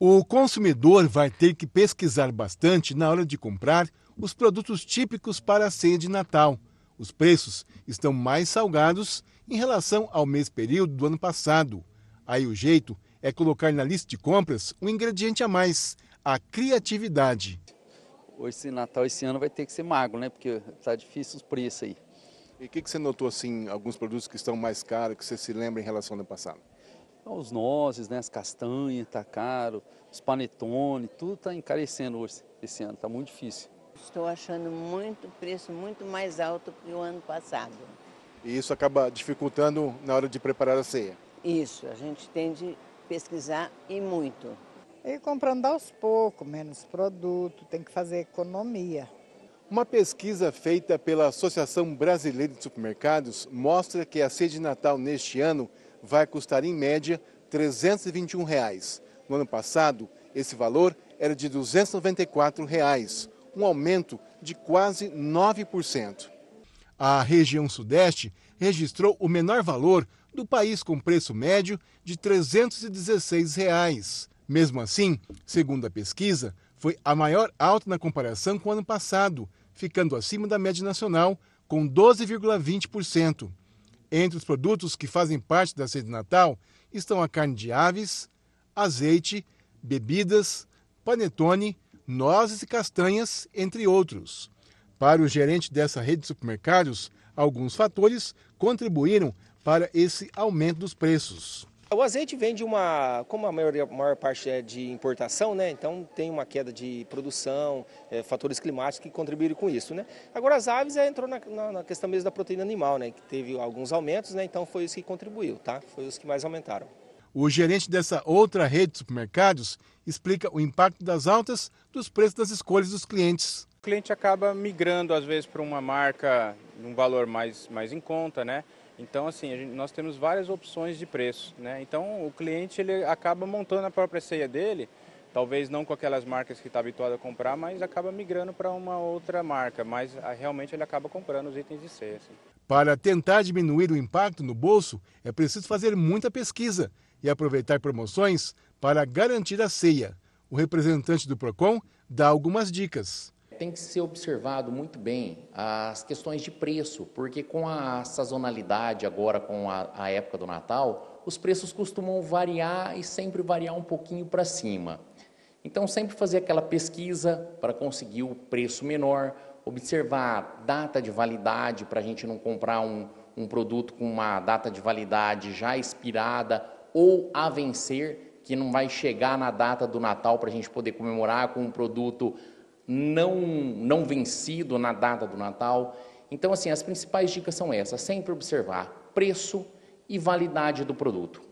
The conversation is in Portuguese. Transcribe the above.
O consumidor vai ter que pesquisar bastante na hora de comprar os produtos típicos para a ceia de Natal. Os preços estão mais salgados em relação ao mesmo período do ano passado. Aí o jeito é colocar na lista de compras um ingrediente a mais, a criatividade. Esse Natal esse ano vai ter que ser magro, né? Porque está difícil os preços aí. E o que, que você notou assim, alguns produtos que estão mais caros, que você se lembra em relação ao ano passado? os nozes, né, as castanhas, tá caro, os panetone, tudo está encarecendo hoje, esse ano, está muito difícil. Estou achando muito preço muito mais alto que o ano passado. E isso acaba dificultando na hora de preparar a ceia? Isso, a gente tem de pesquisar e muito. E comprando aos poucos, menos produto, tem que fazer economia. Uma pesquisa feita pela Associação Brasileira de Supermercados mostra que a ceia de Natal neste ano vai custar, em média, R$ 321. Reais. No ano passado, esse valor era de R$ 294, reais, um aumento de quase 9%. A região Sudeste registrou o menor valor do país com preço médio de R$ 316. Reais. Mesmo assim, segundo a pesquisa, foi a maior alta na comparação com o ano passado, ficando acima da média nacional, com 12,20%. Entre os produtos que fazem parte da sede natal estão a carne de aves, azeite, bebidas, panetone, nozes e castanhas, entre outros. Para o gerente dessa rede de supermercados, alguns fatores contribuíram para esse aumento dos preços. O azeite vem de uma, como a maior parte é de importação, né? Então tem uma queda de produção, é, fatores climáticos que contribuíram com isso, né? Agora as aves é, entrou na, na, na, questão mesmo da proteína animal, né? Que teve alguns aumentos, né? Então foi isso que contribuiu, tá? Foi os que mais aumentaram. O gerente dessa outra rede de supermercados explica o impacto das altas dos preços das escolhas dos clientes. O cliente acaba migrando às vezes para uma marca num um valor mais, mais em conta, né? Então, assim, gente, nós temos várias opções de preço. Né? Então, o cliente ele acaba montando a própria ceia dele, talvez não com aquelas marcas que está habituado a comprar, mas acaba migrando para uma outra marca. Mas ah, realmente ele acaba comprando os itens de ceia. Assim. Para tentar diminuir o impacto no bolso, é preciso fazer muita pesquisa e aproveitar promoções para garantir a ceia. O representante do PROCON dá algumas dicas tem que ser observado muito bem as questões de preço, porque com a sazonalidade agora, com a, a época do Natal, os preços costumam variar e sempre variar um pouquinho para cima. Então, sempre fazer aquela pesquisa para conseguir o preço menor, observar a data de validade para a gente não comprar um, um produto com uma data de validade já expirada ou a vencer, que não vai chegar na data do Natal para a gente poder comemorar com um produto não, não vencido na data do Natal. Então, assim, as principais dicas são essas: sempre observar preço e validade do produto.